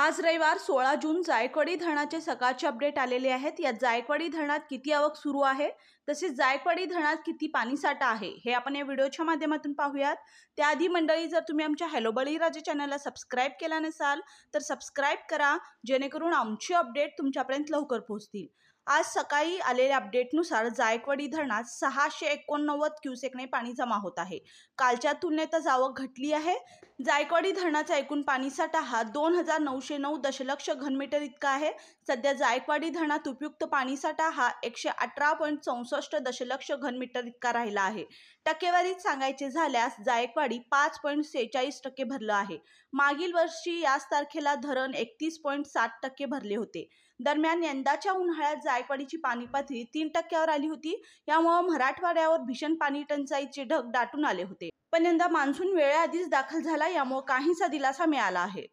आज रविवार सोळा जून जायकवाडी धरणाचे सकाळचे अपडेट आलेले आहेत या जायकवाडी धरणात किती आवक सुरू आहे तसेच जायकवाडी धरणात किती पाणीसाठा आहे हे आपण या व्हिडिओच्या माध्यमातून पाहूयात त्याआधी मंडळी जर तुम्ही आमच्या हॅलो बळीराजे चॅनलला सबस्क्राईब केला नसाल तर सबस्क्राईब करा जेणेकरून आमची अपडेट तुमच्यापर्यंत लवकर पोहोचतील आज सकाळी आलेल्या अपडेटनुसार जायकवाडी धरणात सहाशे एकोणनव्वद क्युसेकने पाणी जमा होत आहे कालच्या तुलनेत जावक घटली आहे जायकवाडी धरणाचा एकूण पाणीसाठा हा दोन हजार नऊशे नऊ दशलक्ष घनमीटर इतका आहे सध्या जायकवाडी धरणात उपयुक्त पाणीसाठा हा एकशे अठरा पॉईंट चौसष्ट दशलक्ष घनमीटर इतका राहिला आहे टक्केवारीत सांगायचे झाल्यास जायकवाडी पाच पॉईंट सेहेचाळीस टक्के भरलं आहे मागील वर्षी याच तारखेला धरण एकतीस पॉईंट सात टक्के भरले होते दरम्यान यंदाच्या उन्हाळ्यात जायकवाडीची पाणी पातळी तीन टक्क्यावर आली होती यामुळे मराठवाड्यावर भीषण पाणी टंचाईचे ढग दाटून आले होते पण यंदा मान्सून वेळेआधीच दाखल झाला यामुळे काहीसा दिलासा मिळाला आहे